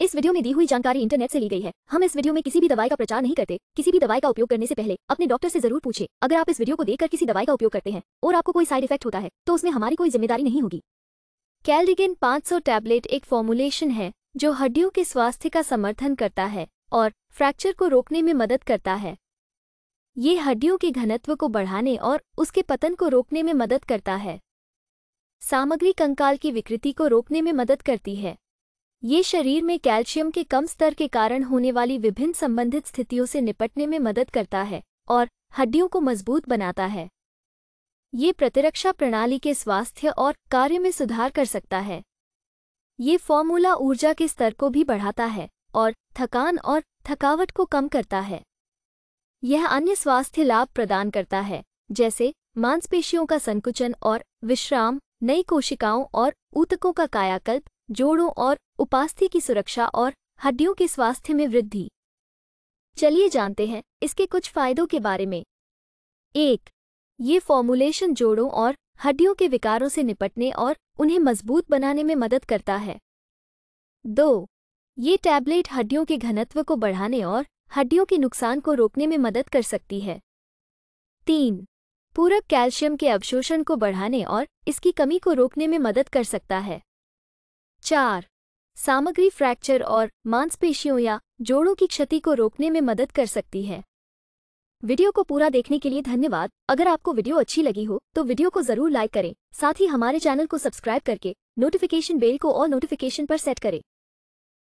इस वीडियो में दी हुई जानकारी इंटरनेट से ली गई है हम इस वीडियो में किसी भी दवाई का प्रचार नहीं करते किसी भी दवाई का उपयोग करने से पहले अपने डॉक्टर से जरूर पूछे अगर आप इस वीडियो को देखकर किसी दवाई का उपयोग करते हैं और आपको कोई साइड इफेक्ट होता है तो उसमें हमारी कोई जिम्मेदारी नहीं होगी कैलरिगिन पांच टैबलेट एक फॉर्मुलेशन है जो हड्डियों के स्वास्थ्य का समर्थन करता है और फ्रैक्चर को रोकने में मदद करता है ये हड्डियों के घनत्व को बढ़ाने और उसके पतन को रोकने में मदद करता है सामग्री कंकाल की विकृति को रोकने में मदद करती है ये शरीर में कैल्शियम के कम स्तर के कारण होने वाली विभिन्न संबंधित स्थितियों से निपटने में मदद करता है और हड्डियों को मजबूत बनाता है ये प्रतिरक्षा प्रणाली के स्वास्थ्य और कार्य में सुधार कर सकता है ये फॉर्मूला ऊर्जा के स्तर को भी बढ़ाता है और थकान और थकावट को कम करता है यह अन्य स्वास्थ्य लाभ प्रदान करता है जैसे मांसपेशियों का संकुचन और विश्राम नई कोशिकाओं और ऊतकों का कायाकल्प जोड़ों और उपास्थि की सुरक्षा और हड्डियों के स्वास्थ्य में वृद्धि चलिए जानते हैं इसके कुछ फायदों के बारे में एक ये फॉर्मूलेशन जोड़ों और हड्डियों के विकारों से निपटने और उन्हें मजबूत बनाने में मदद करता है दो ये टैबलेट हड्डियों के घनत्व को बढ़ाने और हड्डियों के नुकसान को रोकने में मदद कर सकती है तीन पूरक कैल्शियम के अवशोषण को बढ़ाने और इसकी कमी को रोकने में मदद कर सकता है चार सामग्री फ्रैक्चर और मांसपेशियों या जोड़ों की क्षति को रोकने में मदद कर सकती है वीडियो को पूरा देखने के लिए धन्यवाद अगर आपको वीडियो अच्छी लगी हो तो वीडियो को जरूर लाइक करें साथ ही हमारे चैनल को सब्सक्राइब करके नोटिफिकेशन बेल को और नोटिफिकेशन पर सेट करें